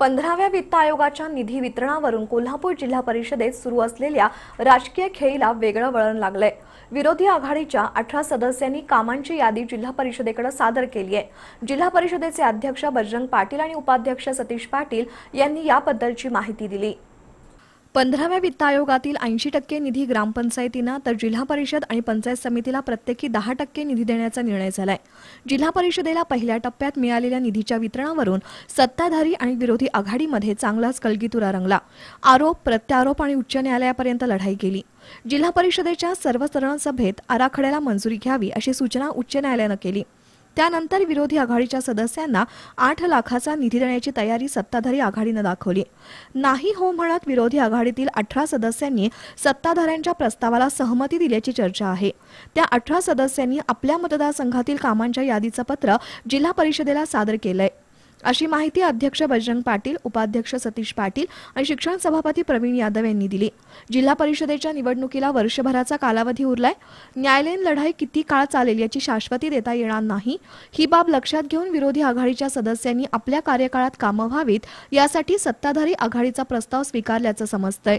पंधराव्या वित्त आयोगाच्या निधी वितरणावरून कोल्हापूर जिल्हा परिषदेत सुरू असलेल्या राजकीय खेळीला वेगळं वळण लागलंय विरोधी आघाडीच्या अठरा सदस्यांनी कामांची यादी जिल्हा परिषदेकडे सादर केली आहे जिल्हा परिषदेचे अध्यक्ष बजरंग पाटील आणि उपाध्यक्ष सतीश पाटील यांनी याबद्दलची माहिती दिली पंधराव्या वित्त आयोगातील ऐंशी टक्के निधी ग्रामपंचायतींना तर जिल्हा परिषद आणि पंचायत समितीला प्रत्येकी दहा टक्के निधी देण्याचा निर्णय झालाय जिल्हा परिषदेला पहिल्या टप्प्यात मिळालेल्या निधीच्या वितरणावरून सत्ताधारी आणि विरोधी आघाडीमध्ये चांगलाच कलगीतुरा रंगला आरोप प्रत्यारोप आणि उच्च न्यायालयापर्यंत लढाई केली जिल्हा परिषदेच्या सर्वसाधारण सभेत आराखड्याला मंजुरी घ्यावी अशी सूचना उच्च न्यायालयानं केली त्यानंतर विरोधी आघाडीच्या सदस्यांना आठ लाखाचा निधी देण्याची तयारी सत्ताधारी आघाडीनं दाखवली नाही हो म्हणत विरोधी आघाडीतील अठरा सदस्यांनी सत्ताधाऱ्यांच्या प्रस्तावाला सहमती दिल्याची चर्चा आहे त्या अठरा सदस्यांनी आपल्या मतदारसंघातील कामांच्या यादीचं पत्र जिल्हा परिषदेला सादर केलंय अशी माहिती अध्यक्ष बजरंग पाटील उपाध्यक्ष सतीश पाटील आणि शिक्षण सभापती प्रवीण यादव यांनी दिली जिल्हा परिषदेच्या निवडणुकीला वर्षभराचा कालावधी उरलाय न्यायालयीन लढाई किती काळ चालेल याची शाश्वती देता येणार नाही ही बाब लक्षात घेऊन विरोधी आघाडीच्या सदस्यांनी आपल्या कार्यकाळात कामं व्हावीत यासाठी सत्ताधारी आघाडीचा प्रस्ताव स्वीकारल्याचं समजतंय